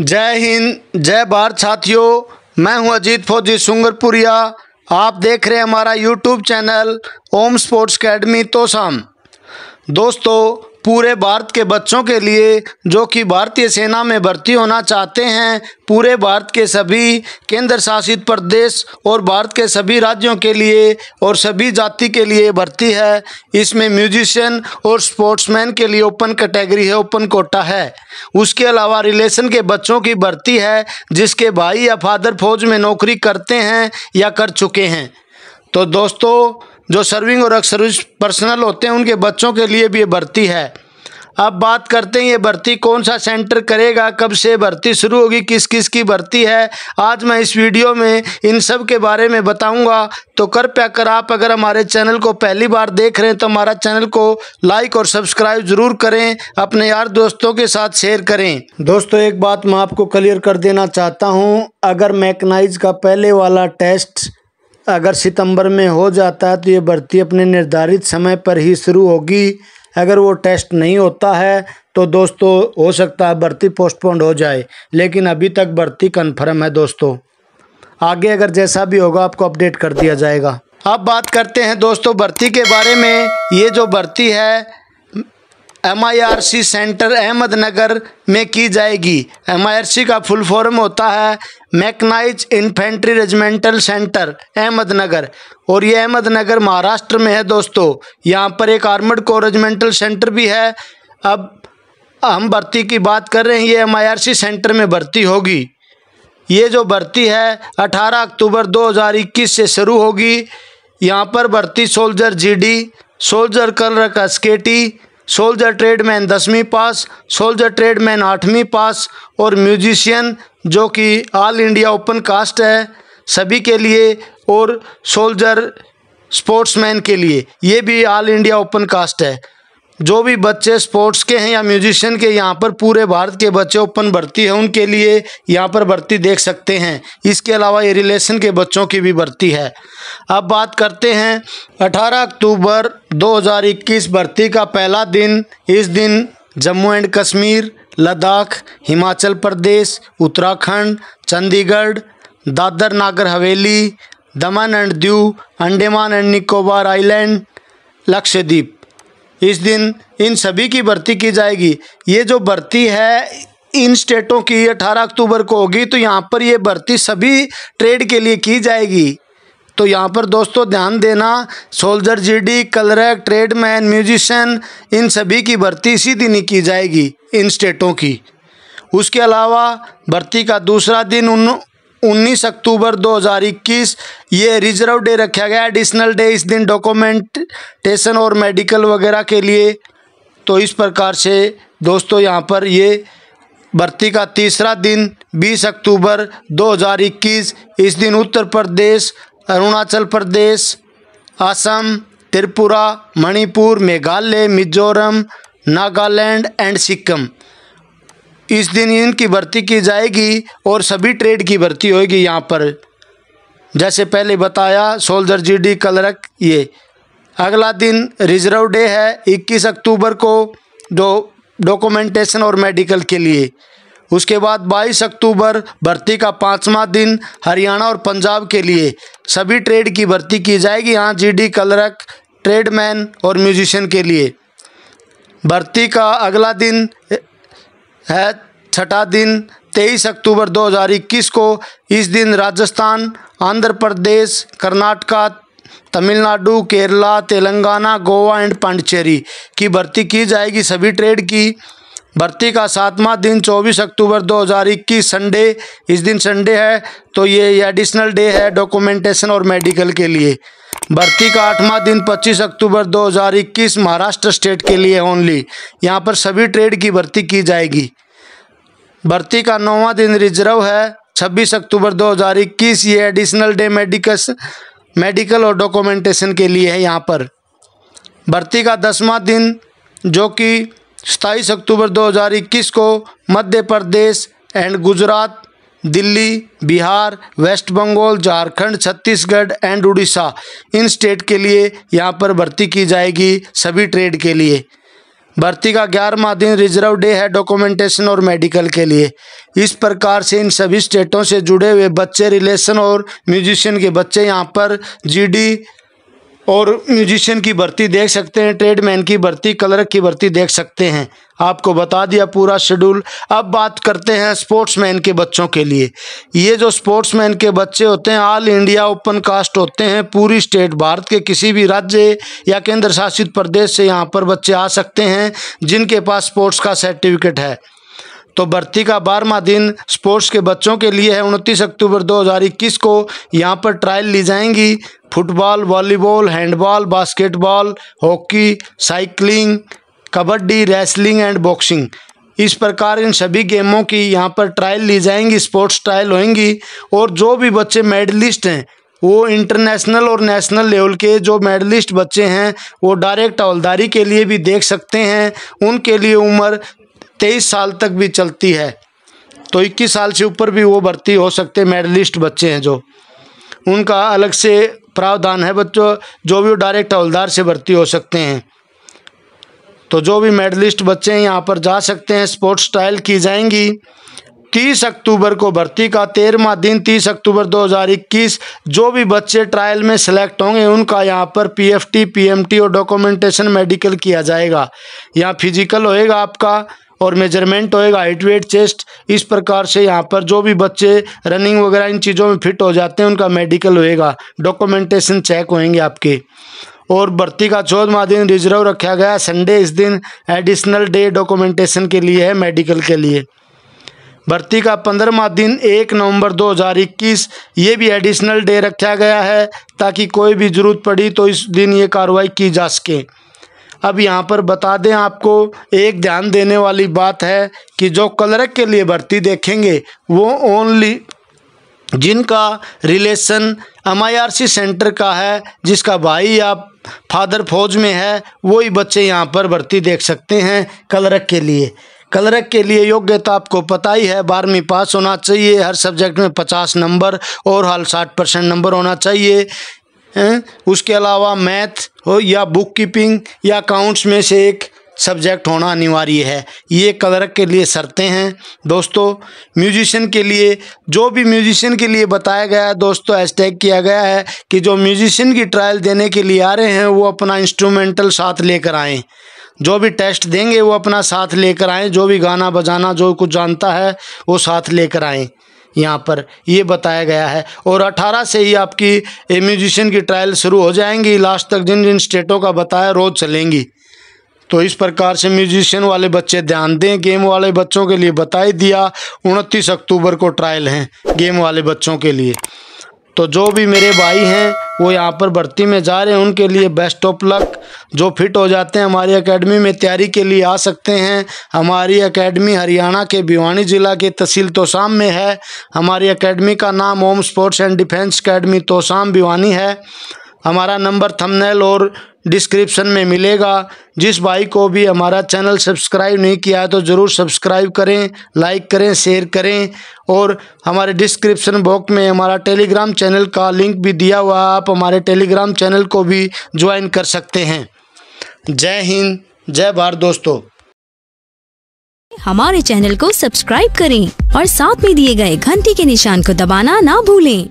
जय हिंद जय भारत साथियों मैं हूं अजीत फौजी सुंगरपुरिया आप देख रहे हैं हमारा YouTube channel Om sports academy Tosham दोस्तों पूरे भारत के बच्चों के लिए जो कि भारतीय सेना में भर्ती होना चाहते हैं पूरे भारत के सभी केंद्र शासित प्रदेश और भारत के सभी राज्यों के लिए और सभी जाति के लिए भर्ती है इसमें म्यूजिशियन और स्पोर्ट्समैन के लिए ओपन कैटेगरी है ओपन कोटा है उसके अलावा रिलेशन के बच्चों की भर्ती है जिसके भाई या फादर फौज में नौकरी करते हैं या कर चुके हैं तो दोस्तों जो सर्विंग और सर्विस पर्सनल होते हैं उनके बच्चों के लिए भी ये भर्ती है अब बात करते हैं ये भर्ती कौन सा सेंटर करेगा कब से भर्ती शुरू होगी किस किस की भर्ती है आज मैं इस वीडियो में इन सब के बारे में बताऊंगा तो कृपया कर आप अगर हमारे चैनल को पहली बार देख रहे हैं तो हमारा चैनल को लाइक और सब्सक्राइब ज़रूर करें अपने यार दोस्तों के साथ शेयर करें दोस्तों एक बात मैं आपको क्लियर कर देना चाहता हूँ अगर मैकनाइज का पहले वाला टेस्ट अगर सितंबर में हो जाता है तो ये भर्ती अपने निर्धारित समय पर ही शुरू होगी अगर वो टेस्ट नहीं होता है तो दोस्तों हो सकता है भर्ती पोस्टपोन्ड हो जाए लेकिन अभी तक भर्ती कन्फर्म है दोस्तों आगे अगर जैसा भी होगा आपको अपडेट कर दिया जाएगा अब बात करते हैं दोस्तों भर्ती के बारे में ये जो भर्ती है एमआईआरसी सेंटर अहमदनगर में की जाएगी एमआईआरसी का फुल फॉर्म होता है mechanised infantry regimental centre Ahmednagar और ये अहमदनगर महाराष्ट्र में है दोस्तों यहाँ पर एक आर्मड कोर रेजिमेंटल सेंटर भी है अब हम भर्ती की बात कर रहे हैं ये एमआईआरसी सेंटर में भर्ती होगी ये जो भर्ती है 18 अक्टूबर 2021 से शुरू होगी यहाँ पर भर्ती सोल्जर जीडी सोल्जर कलर का स्केटी सोल्जर ट्रेडमैन दसवीं पास सोल्जर ट्रेडमैन आठवीं पास और म्यूजिशियन जो कि ऑल इंडिया ओपन कास्ट है सभी के लिए और सोल्जर स्पोर्ट्समैन के लिए ये भी ऑल इंडिया ओपन कास्ट है जो भी बच्चे स्पोर्ट्स के हैं या म्यूजिशियन के यहाँ पर पूरे भारत के बच्चे ओपन भर्ती हैं उनके लिए यहाँ पर भर्ती देख सकते हैं इसके अलावा ये रिलेशन के बच्चों की भी भर्ती है अब बात करते हैं 18 अक्टूबर 2021 भर्ती का पहला दिन इस दिन Jammu and Kashmir Ladakh Himachal Pradesh Uttarakhand Chandigarh Dadra Nagar Haveli Daman and Diu Andaman and Nicobar island Lakshadweep इस दिन इन सभी की भर्ती की जाएगी ये जो भर्ती है इन स्टेटों की 18 अक्टूबर को होगी तो यहाँ पर ये भर्ती सभी ट्रेड के लिए की जाएगी तो यहाँ पर दोस्तों ध्यान देना soldier GD clerk tradesman musician इन सभी की भर्ती इसी दिन ही की जाएगी इन स्टेटों की उसके अलावा भर्ती का दूसरा दिन उन 19 अक्टूबर 2021 ये रिजर्व डे रखा गया एडिशनल डे इस दिन डॉक्यूमेंटेशन और मेडिकल वगैरह के लिए तो इस प्रकार से दोस्तों यहाँ पर ये भर्ती का तीसरा दिन 20 अक्टूबर 2021 इस दिन उत्तर प्रदेश अरुणाचल प्रदेश असम त्रिपुरा मणिपुर मेघालय मिजोरम नागालैंड एंड सिक्किम इस दिन इनकी भर्ती की जाएगी और सभी ट्रेड की भर्ती होगी यहाँ पर जैसे पहले बताया सोल्जर जीडी कलरक ये अगला दिन रिजर्व डे है 21 अक्टूबर को दो डॉक्यूमेंटेशन और मेडिकल के लिए उसके बाद 22 अक्टूबर भर्ती का पाँचवा दिन हरियाणा और पंजाब के लिए सभी ट्रेड की भर्ती की जाएगी यहाँ जीडी कलरक ट्रेडमैन और म्यूजिशियन के लिए भर्ती का अगला दिन है छठा दिन तेईस अक्टूबर 2021 को इस दिन राजस्थान आंध्र प्रदेश कर्नाटका तमिलनाडु केरला तेलंगाना गोवा एंड पांडिचेरी की भर्ती की जाएगी सभी ट्रेड की भर्ती का सातवां दिन 24 अक्टूबर 2021 संडे इस दिन संडे है तो ये एडिशनल डे है डॉक्यूमेंटेशन और मेडिकल के लिए भर्ती का आठवां दिन 25 अक्टूबर 2021 महाराष्ट्र स्टेट के लिए ओनली यहाँ पर सभी ट्रेड की भर्ती की जाएगी भर्ती का नौवा दिन रिजर्व है 26 अक्टूबर 2021 ये एडिशनल डे मेडिकस मेडिकल और डॉक्यूमेंटेशन के लिए है यहाँ पर भर्ती का दसवां दिन जो कि सताईस अक्टूबर 2021 को मध्य प्रदेश एंड गुजरात दिल्ली बिहार वेस्ट बंगाल झारखंड छत्तीसगढ़ एंड उड़ीसा इन स्टेट के लिए यहाँ पर भर्ती की जाएगी सभी ट्रेड के लिए भर्ती का ग्यारहवा दिन रिजर्व डे है डॉक्यूमेंटेशन और मेडिकल के लिए इस प्रकार से इन सभी स्टेटों से जुड़े हुए बच्चे रिलेशन और म्यूजिशियन के बच्चे यहाँ पर जीडी और म्यूजिशियन की भर्ती देख सकते हैं ट्रेडमैन की भर्ती कलरक की भर्ती देख सकते हैं आपको बता दिया पूरा शेड्यूल अब बात करते हैं स्पोर्ट्समैन के बच्चों के लिए ये जो स्पोर्ट्समैन के बच्चे होते हैं ऑल इंडिया ओपन कास्ट होते हैं पूरी स्टेट भारत के किसी भी राज्य या केंद्र शासित प्रदेश से यहाँ पर बच्चे आ सकते हैं जिनके पास स्पोर्ट्स का सर्टिफिकेट है तो भर्ती का बारहवा दिन स्पोर्ट्स के बच्चों के लिए है उनतीस अक्टूबर 2021 को यहाँ पर ट्रायल ली जाएंगी football volleyball handball basketball hockey cycling kabaddi wrestling and boxing इस प्रकार इन सभी गेमों की यहाँ पर ट्रायल ली जाएंगी स्पोर्ट्स ट्रायल होंगी और जो भी बच्चे मेडलिस्ट हैं वो इंटरनेशनल और नेशनल लेवल के जो मेडलिस्ट बच्चे हैं वो डायरेक्ट हवलदारी के लिए भी देख सकते हैं उनके लिए उम्र तेईस साल तक भी चलती है तो इक्कीस साल से ऊपर भी वो भर्ती हो सकते मेडलिस्ट बच्चे हैं जो उनका अलग से प्रावधान है बच्चों जो भी वो डायरेक्ट हवलदार से भर्ती हो सकते हैं तो जो भी मेडलिस्ट बच्चे हैं यहाँ पर जा सकते हैं स्पोर्ट्स ट्रायल की जाएंगी तीस अक्टूबर को भर्ती का तेरहवा दिन तीस अक्टूबर 2021 जो भी बच्चे ट्रायल में सेलेक्ट होंगे उनका यहाँ पर पीएफटी पीएमटी और डॉक्यूमेंटेशन मेडिकल किया जाएगा यहाँ फिजिकल होएगा आपका और मेजरमेंट होएगा हाइट वेट चेस्ट इस प्रकार से यहाँ पर जो भी बच्चे रनिंग वगैरह इन चीज़ों में फिट हो जाते हैं उनका मेडिकल होएगा डॉक्यूमेंटेशन चेक होएंगे आपके और भर्ती का चौदहवा दिन रिजर्व रखा गया संडे इस दिन एडिशनल डे डॉक्यूमेंटेशन के लिए है मेडिकल के लिए भर्ती का पंद्रहवा दिन एक नवंबर 2021 ये भी एडिशनल डे रखा गया है ताकि कोई भी ज़रूरत पड़ी तो इस दिन ये कार्रवाई की जा सके अब यहाँ पर बता दें आपको एक ध्यान देने वाली बात है कि जो कलरक के लिए भर्ती देखेंगे वो ओनली जिनका रिलेशन एम सेंटर का है जिसका भाई या फादर फौज में है वही बच्चे यहाँ पर भर्ती देख सकते हैं क्लर्क के लिए कलरक के लिए योग्यता तो आपको पता ही है बारहवीं पास होना चाहिए हर सब्जेक्ट में पचास नंबर और हाल साठ परसेंट नंबर होना चाहिए हैं उसके अलावा मैथ हो या बुक कीपिंग या अकाउंट्स में से एक सब्जेक्ट होना अनिवार्य है ये क्लर्क के लिए शर्तें हैं दोस्तों म्यूजिशियन के लिए जो भी म्यूजिशियन के लिए बताया गया है दोस्तों हैशटैग किया गया है कि जो म्यूजिशियन की ट्रायल देने के लिए आ रहे हैं वो अपना इंस्ट्रूमेंटल साथ लेकर आएँ जो भी टेस्ट देंगे वो अपना साथ लेकर आएँ जो भी गाना बजाना जो कुछ जानता है वो साथ लेकर आएँ यहाँ पर ये बताया गया है और 18 से ही आपकी म्यूजिशियन की ट्रायल शुरू हो जाएंगी लास्ट तक जिन जिन स्टेटों का बताया रोज़ चलेंगी तो इस प्रकार से म्यूजिशियन वाले बच्चे ध्यान दें गेम वाले बच्चों के लिए बता ही दिया उनतीस अक्टूबर को ट्रायल हैं गेम वाले बच्चों के लिए तो जो भी मेरे भाई हैं वो यहाँ पर भर्ती में जा रहे हैं उनके लिए बेस्ट ऑफ लक जो फिट हो जाते हैं हमारी एकेडमी में तैयारी के लिए आ सकते हैं हमारी एकेडमी हरियाणा के भिवानी ज़िला के तहसील तोसाम में है हमारी एकेडमी का नाम Om sports and defence academy Tosham Bhiwani है हमारा नंबर थंबनेल और डिस्क्रिप्शन में मिलेगा जिस भाई को भी हमारा चैनल सब्सक्राइब नहीं किया है तो ज़रूर सब्सक्राइब करें लाइक करें शेयर करें और हमारे डिस्क्रिप्शन बॉक्स में हमारा टेलीग्राम चैनल का लिंक भी दिया हुआ है आप हमारे टेलीग्राम चैनल को भी ज्वाइन कर सकते हैं जय हिंद जय भारत दोस्तों हमारे चैनल को सब्सक्राइब करें और साथ में दिए गए घंटी के निशान को दबाना ना भूलें